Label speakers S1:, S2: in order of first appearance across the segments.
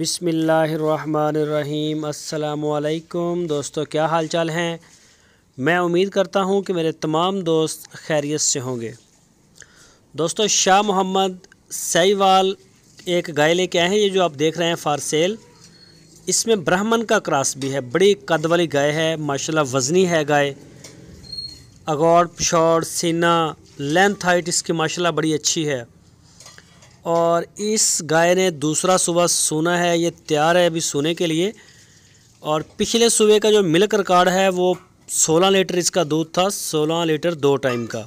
S1: बिसमीम् अल्लाम दोस्तों क्या हाल चाल हैं मैं उम्मीद करता हूं कि मेरे तमाम दोस्त खैरियत से होंगे दोस्तों शाह मोहम्मद सईवाल एक गाय लेके आए हैं ये जो आप देख रहे हैं फारसेल इसमें ब्राह्मण का क्रॉस भी है बड़ी कद वाली गाय है माशाल्लाह वज़नी है गाय अगौड़ पिछौड़ सीना लेंथ हाइट इसकी माशाल्लाह बड़ी अच्छी है और इस गाय ने दूसरा सुबह सोना है ये तैयार है अभी सोने के लिए और पिछले सुबह का जो मिल्क रिकॉर्ड है वो 16 लीटर इसका दूध था 16 लीटर दो टाइम का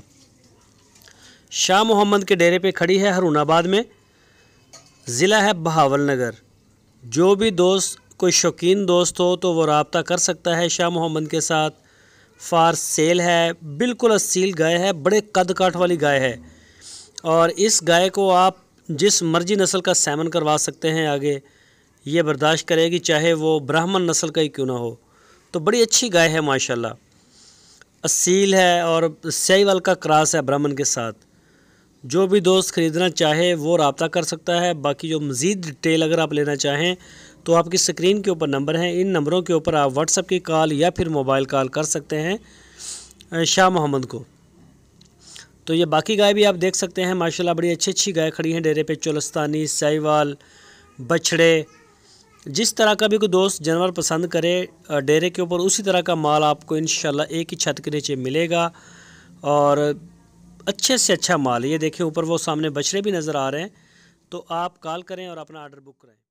S1: शाह मोहम्मद के डेरे पे खड़ी है हरूणाबाद में ज़िला है बहावल नगर जो भी दोस्त कोई शौकीन दोस्त हो तो वो रबता कर सकता है शाह मोहम्मद के साथ फार सेल है बिल्कुल असील गाय है बड़े कद काठ वाली गाय है और इस गाय को आप जिस मर्जी नस्ल का सैमन करवा सकते हैं आगे ये बर्दाश्त करेगी चाहे वो ब्राह्मण नस्ल का ही क्यों ना हो तो बड़ी अच्छी गाय है माशाल्लाह असील है और सहीवाल का क्रास है ब्राह्मण के साथ जो भी दोस्त ख़रीदना चाहे वो रबता कर सकता है बाकी जो मज़ीद डिटेल अगर आप लेना चाहें तो आपकी स्क्रीन के ऊपर नंबर हैं इन नंबरों के ऊपर आप व्हाट्सअप की कॉल या फिर मोबाइल कॉल कर सकते हैं शाह मोहम्मद को तो ये बाकी गाय भी आप देख सकते हैं माशाल्लाह बड़ी अच्छी अच्छी गाय खड़ी हैं डेरे पे चोलस्तानी साहिवाल बछड़े जिस तरह का भी कोई दोस्त जानवर पसंद करे डेरे के ऊपर उसी तरह का माल आपको इन एक ही छत के नीचे मिलेगा और अच्छे से अच्छा माल ये देखें ऊपर वो सामने बछड़े भी नज़र आ रहे हैं तो आप कॉल करें और अपना आर्डर बुक करें